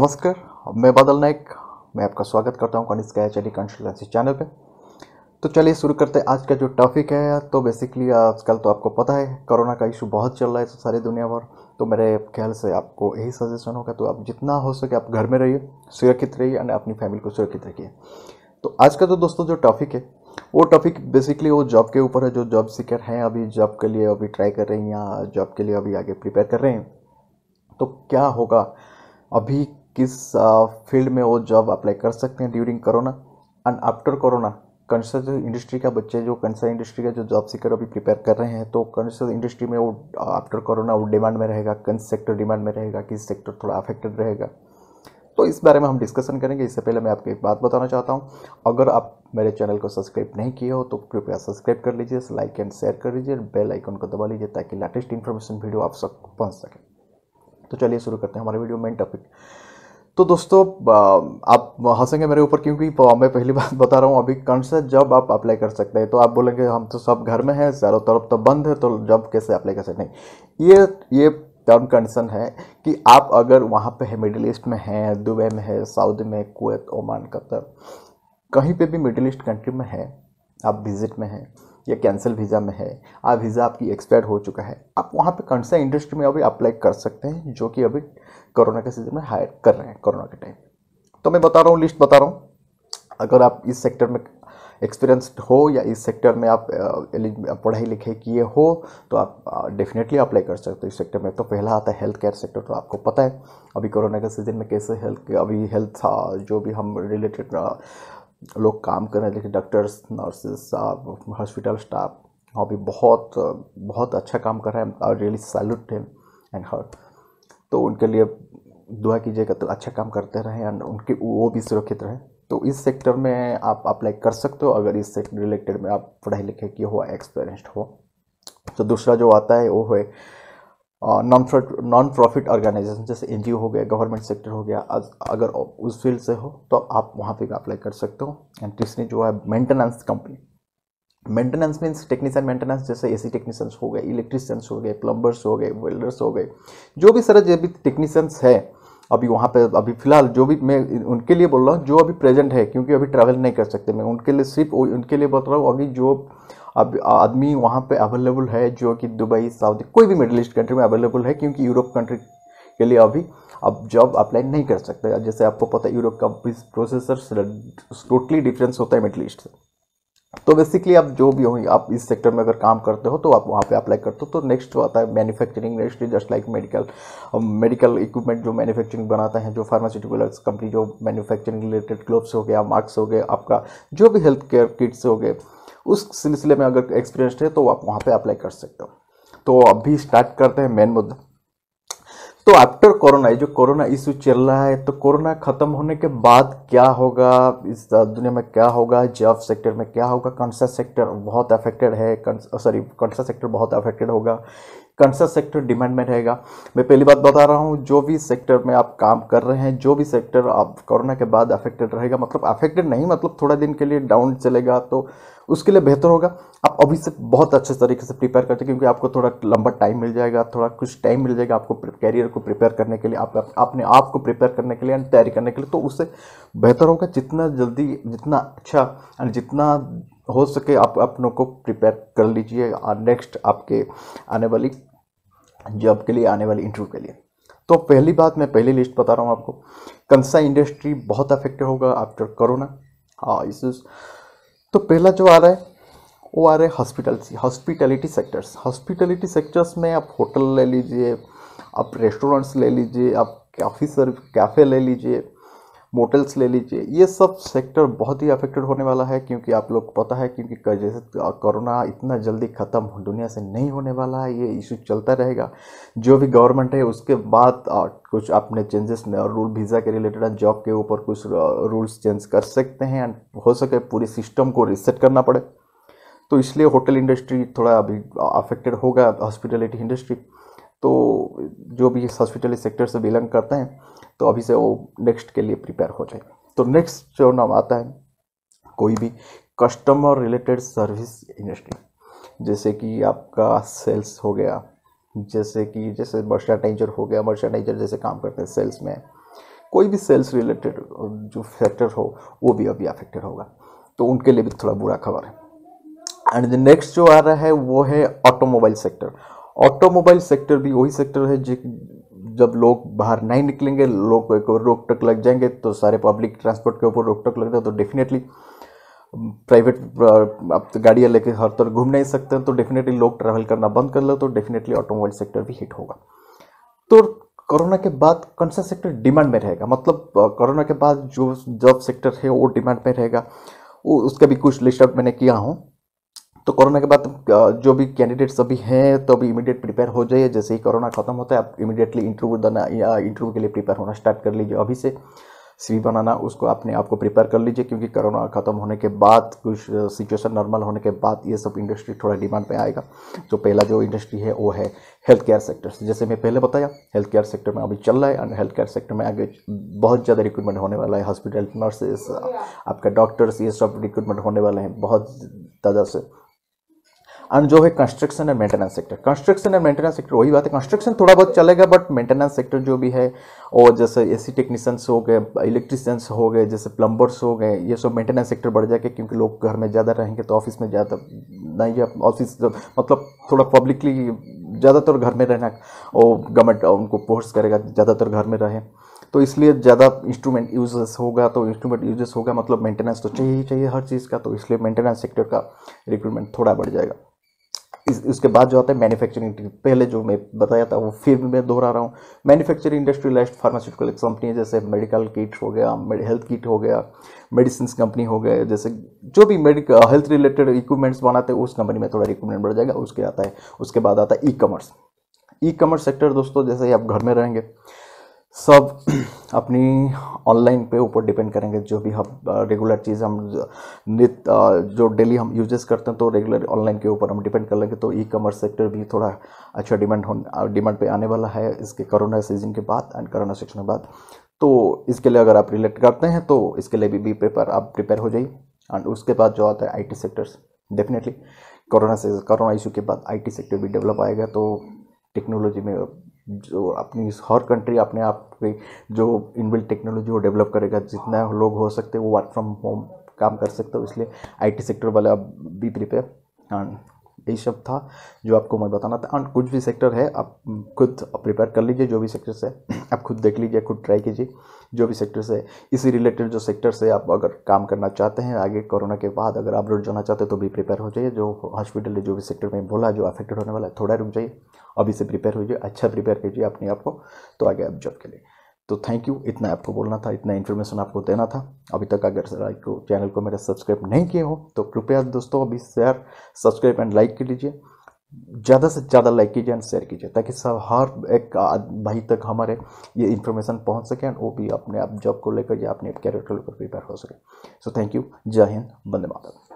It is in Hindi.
नमस्कार मैं बादल नायक मैं आपका स्वागत करता हूँ Kanishk H A D consultancy channel पे तो चलिए शुरू करते हैं आज का जो टॉपिक है तो बेसिकली आजकल तो आपको पता है कोरोना का इशू बहुत चल रहा है सारी दुनिया भर तो मेरे ख्याल से आपको यही सजेशन होगा तो आप जितना हो सके आप घर में रहिए सुरक्षित रहिए और अपनी फैमिली को सुरक्षित रखिए तो आज का जो तो दोस्तों जो टॉपिक है वो टॉपिक बेसिकली वो जॉब के ऊपर है जो जॉब सीकर हैं अभी जॉब के लिए अभी ट्राई कर रहे हैं या जॉब के लिए अभी आगे प्रिपेयर कर रहे हैं तो क्या होगा अभी किस फील्ड में वो जॉब अप्लाई कर सकते हैं during corona and after corona construction industry का बच्चे जो कंस्ट्रक्शन इंडस्ट्री का जो जॉब सीकर अभी प्रिपेयर कर रहे हैं तो कंस्ट्रक्शन इंडस्ट्री में वो आफ्टर कोरोना वो डिमांड में रहेगा कंस सेक्टर डिमांड में रहेगा किस सेक्टर थोड़ा अफेक्टेड रहेगा तो इस बारे में हम डिस्कशन करेंगे इससे पहले मैं आपको एक बात बताना चाहता हूँ अगर आप मेरे चैनल को सब्सक्राइब नहीं किए हो तो कृपया सब्सक्राइब कर लीजिए लाइक एंड शेयर कर लीजिए बेल आइकन को दबा लीजिए ताकि लेटेस्ट इन्फॉर्मेशन वीडियो आप सबको पहुँच सके तो चलिए शुरू करते हैं हमारे वीडियो मेन टॉपिक तो दोस्तों आप हंसेंगे मेरे ऊपर क्योंकि मैं पहली बात बता रहा हूँ अभी कौन सा जॉब आप अप्लाई कर सकते हैं तो आप बोलेंगे हम तो सब घर में हैं चारों तरफ तो बंद है तो जॉब कैसे अप्लाई कर सकते हैं ये ये टर्म कंडीशन है कि आप अगर वहाँ पे है मिडिल ईस्ट में हैं दुबई में है सऊदी में कुवैत ओमान कतर कहीं पे भी मिडिल ईस्ट कंट्री में है आप विजिट में हैं या कैंसिल वीज़ा में है आप वीज़ा आपकी एक्सपायर हो चुका है आप वहाँ पे कौन सा इंडस्ट्री में अभी अप्लाई कर सकते हैं जो कि अभी कोरोना के सीज़न में हायर कर रहे हैं कोरोना के टाइम तो मैं बता रहा हूँ लिस्ट बता रहा हूँ अगर आप इस सेक्टर में एक्सपीरियंसड हो या इस सेक्टर में आप पढ़ाई लिखाई किए हो तो आप डेफिनेटली अप्लाई कर सकते हो इस सेक्टर में तो पहला आता है हेल्थ केयर सेक्टर तो आपको पता है अभी कोरोना के सीज़न में कैसे हेल्थ अभी हेल्थ हाँ, जो भी हम रिलेटेड लोग काम कर रहे हैं लेकिन डॉक्टर्स नर्सेस साहब हॉस्पिटल स्टाफ वहाँ भी बहुत बहुत अच्छा काम कर रहे हैं और really salute him and her तो उनके लिए दुआ कीजिएगा तो अच्छा काम करते रहें एंड उनके वो भी सुरक्षित रहें तो इस सेक्टर में आप अप्लाई कर सकते हो अगर इस सेक्टर रिलेटेड में आप पढ़े लिखे की हो एक्सपीरियंस्ड हो तो दूसरा जो आता है वो है नॉन प्रॉफिट ऑर्गेनाइजेशन जैसे एन हो गया गवर्नमेंट सेक्टर हो गया अगर उस फील्ड से हो तो आप वहाँ पे अप्लाई कर सकते हो एंड तीसरी जो है maintenance company maintenance means technician maintenance जैसे एसी टेक्नीशियंस हो गए इलेक्ट्रिशियंस हो गए प्लम्बर्स हो गए वेल्डर्स हो गए जो भी सर जो भी टेक्नीशियंस है अभी वहाँ पे अभी फिलहाल जो भी मैं उनके लिए बोल रहा हूँ जो अभी प्रेजेंट है क्योंकि अभी ट्रैवल नहीं कर सकते मैं उनके लिए सिर्फ उनके लिए बोल रहा हूँ अभी जो अब आदमी वहाँ पे अवेलेबल है जो कि दुबई सऊदी कोई भी मिडिल ईस्ट कंट्री में अवेलेबल है क्योंकि यूरोप कंट्री के लिए अभी आप जॉब अप्लाई नहीं कर सकते जैसे आपको पता है यूरोप का प्रोसेसर टोटली डिफरेंस होता है मिडिल ईस्ट से तो बेसिकली आप जो भी हो आप इस सेक्टर में अगर काम करते हो तो आप वहाँ पे अप्लाई करते हो तो नेक्स्ट जो आता है manufacturing industry just like medical medical equipment जो मैन्युफैक्चरिंग बनाता है जो फार्मास्यूटिकल कंपनी जो मैन्युफैक्चरिंग रिलेटेड क्लोब्स हो गया मास्क हो गए आपका जो भी हेल्थ केयर किट्स हो गए उस सिलसिले में अगर एक्सपीरियंस है तो आप वहाँ पर अप्लाई कर सकते हो तो अभी स्टार्ट करते हैं मेन मुद्दा तो आफ्टर कोरोना जो कोरोना इशू चल रहा है तो कोरोना ख़त्म होने के बाद क्या होगा इस दुनिया में क्या होगा जॉब सेक्टर में क्या होगा कौन सा सेक्टर बहुत अफेक्टेड है सॉरी कौन सा सेक्टर बहुत अफेक्टेड होगा कौन सा सेक्टर डिमांड में रहेगा मैं पहली बात बता रहा हूँ जो भी सेक्टर में आप काम कर रहे हैं जो भी सेक्टर आप कोरोना के बाद अफेक्टेड रहेगा मतलब अफेक्टेड नहीं मतलब थोड़ा दिन के लिए डाउन चलेगा तो उसके लिए बेहतर होगा आप अभी से बहुत अच्छे तरीके से प्रिपेयर करते क्योंकि आपको थोड़ा लंबा टाइम मिल जाएगा थोड़ा कुछ टाइम मिल जाएगा आपको कैरियर को प्रिपेयर करने के लिए आप अपने आप को प्रिपेयर करने के लिए एंड तैयारी करने के लिए तो उससे बेहतर होगा जितना जल्दी जितना अच्छा एंड जितना हो सके आप अपनों को प्रिपेयर कर लीजिए नेक्स्ट आपके आने वाली जॉब के लिए आने वाली इंटरव्यू के लिए तो पहली बात मैं पहली लिस्ट बता रहा हूँ आपको कंसा इंडस्ट्री बहुत अफेक्टेड होगा आफ्टर कोरोना हाँ इस तो पहला जो आ रहा है वो आ रहे hospitals hospitality sectors hospitality sectors में आप होटल ले लीजिए आप रेस्टोरेंट्स ले लीजिए आप कैफी सर कैफ़े ले लीजिए मोटल्स ले लीजिए ये सब सेक्टर बहुत ही अफेक्टेड होने वाला है क्योंकि आप लोग पता है क्योंकि जैसे कोरोना इतना जल्दी ख़त्म दुनिया से नहीं होने वाला है ये इशू चलता रहेगा जो भी गवर्नमेंट है उसके बाद कुछ अपने चेंजेस रूल वीज़ा के रिलेटेड जॉब के ऊपर कुछ रूल्स चेंज कर सकते हैं एंड हो सके पूरी सिस्टम को रिसेट करना पड़े तो इसलिए होटल इंडस्ट्री थोड़ा अभी अफेक्टेड होगा हॉस्पिटलिटी इंडस्ट्री तो जो भी हॉस्पिटल सेक्टर से बिलोंग करते हैं तो अभी से वो नेक्स्ट के लिए प्रिपेयर हो जाए तो नेक्स्ट जो नाम आता है कोई भी कस्टमर रिलेटेड सर्विस इंडस्ट्री जैसे कि आपका सेल्स हो गया जैसे कि जैसे मर्चेंटाइजर हो गया मर्चेंटाइजर जैसे काम करते हैं सेल्स में कोई भी सेल्स रिलेटेड जो फैक्टर हो वो भी अभी अफेक्टेड होगा तो उनके लिए भी थोड़ा बुरा खबर है एंड द नेक्स्ट जो आ रहा है वो है ऑटोमोबाइल सेक्टर ऑटोमोबाइल सेक्टर भी वही सेक्टर है जब लोग बाहर नहीं निकलेंगे लोग को एक रोक टोक लग जाएंगे तो सारे पब्लिक ट्रांसपोर्ट के ऊपर रोक टोक है तो डेफिनेटली प्राइवेट आप तो गाड़ियाँ लेके हर तरफ घूम नहीं सकते हैं तो डेफिनेटली लोग ट्रैवल करना बंद कर लो तो डेफिनेटली ऑटोमोबाइल सेक्टर भी हिट होगा तो कोरोना के बाद कौन सा सेक्टर डिमांड में रहेगा मतलब कोरोना के बाद जो जॉब सेक्टर है वो डिमांड में रहेगा वो उसका भी कुछ लिस्ट अप मैंने किया हूँ तो कोरोना के बाद तो, जो भी कैंडिडेट्स अभी हैं तो अभी इमीडिएट प्रिपेयर हो जाइए जैसे ही कोरोना खत्म होता है आप इमीडिएटली इंटरव्यू देना या इंटरव्यू के लिए प्रिपेयर होना स्टार्ट कर लीजिए अभी से सी बनाना उसको अपने आप को प्रिपेयर कर लीजिए क्योंकि कोरोना खत्म होने के बाद कुछ सिचुएशन नॉर्मल होने के बाद ये सब इंडस्ट्री थोड़ा डिमांड पे आएगा जो पहला जो इंडस्ट्री है वो है हेल्थ केयर सेक्टर जैसे मैं पहले बताया हेल्थ केयर सेक्टर में अभी चल रहा है एंड हेल्थ केयर सेक्टर में आगे बहुत ज़्यादा रिक्रूटमेंट होने वाला है हॉस्पिटल नर्सेस आपका डॉक्टर्स ये सब रिक्रूटमेंट होने वाले हैं बहुत ज़्यादा से एंड जो है construction and maintenance sector construction and maintenance sector वही बात है कंस्ट्रक्शन थोड़ा बहुत चलेगा बट मेंटेनेंस सेक्टर जो भी है और जैसे ए सी टेक्नीशियंस हो गए इलेक्ट्रिशियंस हो गए जैसे प्लम्बर्स हो गए ये सब मेंटेनेंस सेक्टर बढ़ जाएगा क्योंकि लोग घर में ज़्यादा रहेंगे तो ऑफिस में ज़्यादा नहीं है ऑफिस तो मतलब थोड़ा पब्लिकली ज़्यादातर घर में रहना और गवर्नमेंट उनको फोर्स करेगा ज़्यादातर घर में रहें तो इसलिए ज़्यादा इंस्ट्रूमेंट यूजेस होगा तो इंस्ट्रूमेंट यूजेस होगा मतलब मेंटेनेंस तो चाहिए ही चाहिए हर चीज़ का तो इसलिए मेंटेनेंस सेक्टर का रिक्रूटमेंट थोड़ा बढ़ जाएगा इस इसके बाद जो आता है मैन्युफैक्चरिंग पहले जो मैं बताया था वो फिर भी मैं दोहरा रहा हूँ मैन्युफैक्चरिंग इंडस्ट्रियलाइज फार्मास्यूटिकल कंपनी जैसे मेडिकल किट हो गया हेल्थ किट हो गया मेडिसिन कंपनी हो गया जैसे जो भी मेडिकल हेल्थ रिलेटेड इक्विपमेंट्स बनाते हैं उस कंपनी में थोड़ा इक्विपमेंट बढ़ जाएगा उसके आता है उसके बाद आता है e commerce e commerce sector दोस्तों जैसे ही आप घर में रहेंगे सब अपनी ऑनलाइन पे ऊपर डिपेंड करेंगे जो भी हम रेगुलर चीज़ हम नित जो डेली हम यूजेस करते हैं तो रेगुलर ऑनलाइन के ऊपर हम डिपेंड कर लेंगे तो ई कॉमर्स सेक्टर भी थोड़ा अच्छा डिमांड हो डिमांड पे आने वाला है इसके कोरोना सीजन के बाद एंड कोरोना सेक्शन के बाद तो इसके लिए अगर आप रिलेट करते हैं तो इसके लिए भी बी पेपर आप प्रिपेयर हो जाइए एंड उसके बाद जो आता है I T sectors definitely corona से कोरोना इशू के बाद आई टी सेक्टर भी डेवलप आएगा तो टेक्नोलॉजी में जो अपनी हर कंट्री अपने आप की जो इनबिल्ट टेक्नोलॉजी वो डेवलप करेगा जितना लोग हो सकते वो वर्क फ्रॉम होम काम कर सकते हो इसलिए आईटी सेक्टर वाले अब बी प्रिपेयर यही सब था जो आपको मैं बताना था एंड कुछ भी सेक्टर है आप खुद प्रिपेयर कर लीजिए जो भी सेक्टर से आप खुद देख लीजिए खुद ट्राई कीजिए जो भी सेक्टर से इसी रिलेटेड जो सेक्टर से आप अगर काम करना चाहते हैं आगे कोरोना के बाद अगर आप रुक जाना चाहते हैं तो भी प्रिपेयर हो जाइए जो हॉस्पिटल जो भी सेक्टर में बोला जो अफेक्टेड होने वाला है थोड़ा रुक जाइए अभी से प्रिपेयर हो अच्छा प्रिपेयर कीजिए अपने आप को तो आगे आप जॉब के लिए तो थैंक यू इतना आपको बोलना था इतना इन्फॉर्मेशन आपको देना था अभी तक अगर लाइक को चैनल को मेरा सब्सक्राइब नहीं किए हो तो कृपया दोस्तों अभी शेयर सब्सक्राइब एंड लाइक कर लीजिए ज़्यादा से ज़्यादा लाइक कीजिए एंड शेयर कीजिए ताकि सब हर एक भाई तक हमारे ये इन्फॉर्मेशन पहुंच सके एंड वो भी अपने आप जॉब को लेकर या अपने कैरियर को लेकर प्रिपेयर हो सके सो थैंक यू जय हिंद बंदे माता